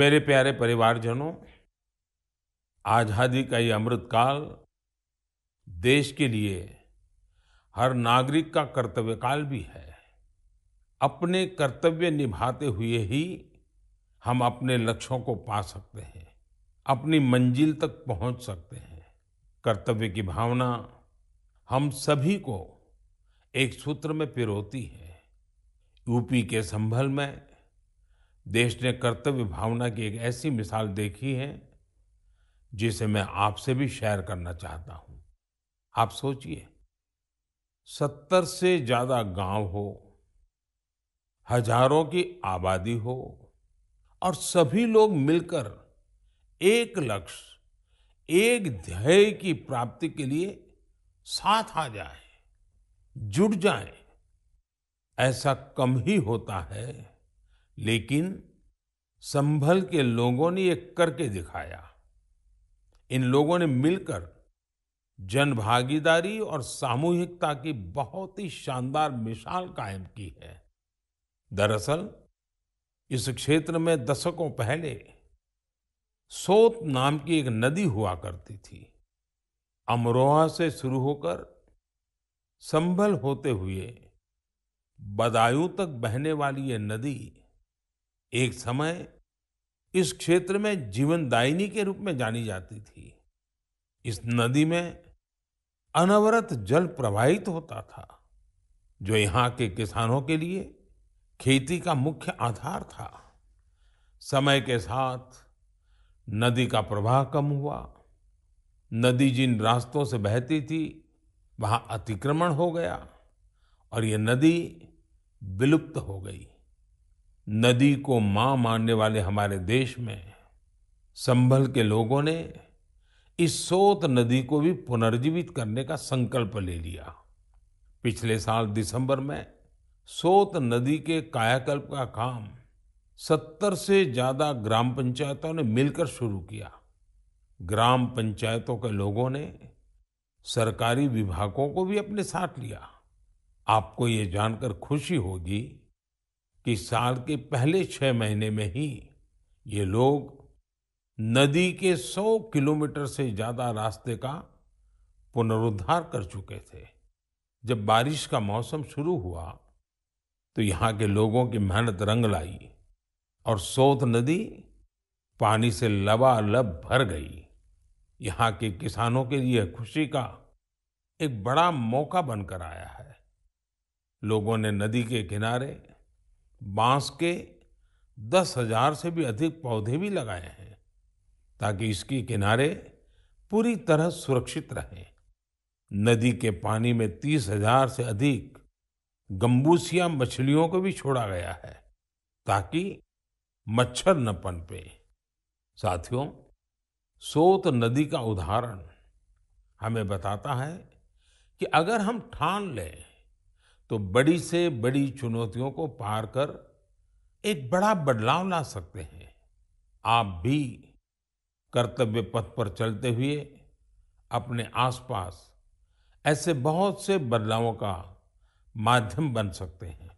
मेरे प्यारे परिवारजनों आज़ादी का ये अमृत काल देश के लिए हर नागरिक का कर्तव्य काल भी है अपने कर्तव्य निभाते हुए ही हम अपने लक्ष्यों को पा सकते हैं अपनी मंजिल तक पहुंच सकते हैं कर्तव्य की भावना हम सभी को एक सूत्र में पिरोती है यूपी के संभल में देश ने कर्तव्य भावना की एक ऐसी मिसाल देखी है जिसे मैं आपसे भी शेयर करना चाहता हूं आप सोचिए सत्तर से ज्यादा गांव हो हजारों की आबादी हो और सभी लोग मिलकर एक लक्ष्य एक ध्येय की प्राप्ति के लिए साथ आ जाए जुट जाए ऐसा कम ही होता है लेकिन संभल के लोगों ने ये करके दिखाया इन लोगों ने मिलकर जनभागीदारी और सामूहिकता की बहुत ही शानदार मिसाल कायम की है दरअसल इस क्षेत्र में दशकों पहले सोत नाम की एक नदी हुआ करती थी अमरोहा से शुरू होकर संभल होते हुए बदायूं तक बहने वाली यह नदी एक समय इस क्षेत्र में जीवनदायिनी के रूप में जानी जाती थी इस नदी में अनवरत जल प्रवाहित होता था जो यहाँ के किसानों के लिए खेती का मुख्य आधार था समय के साथ नदी का प्रवाह कम हुआ नदी जिन रास्तों से बहती थी वहाँ अतिक्रमण हो गया और ये नदी विलुप्त हो गई नदी को मां मानने वाले हमारे देश में संभल के लोगों ने इस सोत नदी को भी पुनर्जीवित करने का संकल्प ले लिया पिछले साल दिसंबर में सोत नदी के कायाकल्प का काम सत्तर से ज्यादा ग्राम पंचायतों ने मिलकर शुरू किया ग्राम पंचायतों के लोगों ने सरकारी विभागों को भी अपने साथ लिया आपको ये जानकर खुशी होगी कि साल के पहले छह महीने में ही ये लोग नदी के 100 किलोमीटर से ज़्यादा रास्ते का पुनरुद्धार कर चुके थे जब बारिश का मौसम शुरू हुआ तो यहाँ के लोगों की मेहनत रंग लाई और सोत नदी पानी से लबालब भर गई यहाँ के किसानों के लिए खुशी का एक बड़ा मौका बनकर आया है लोगों ने नदी के किनारे बांस के दस हजार से भी अधिक पौधे भी लगाए हैं ताकि इसके किनारे पूरी तरह सुरक्षित रहें नदी के पानी में तीस हजार से अधिक गम्बूसिया मछलियों को भी छोड़ा गया है ताकि मच्छर न पनपे साथियों सोत नदी का उदाहरण हमें बताता है कि अगर हम ठान लें तो बड़ी से बड़ी चुनौतियों को पार कर एक बड़ा बदलाव ला सकते हैं आप भी कर्तव्य पथ पर चलते हुए अपने आसपास ऐसे बहुत से बदलावों का माध्यम बन सकते हैं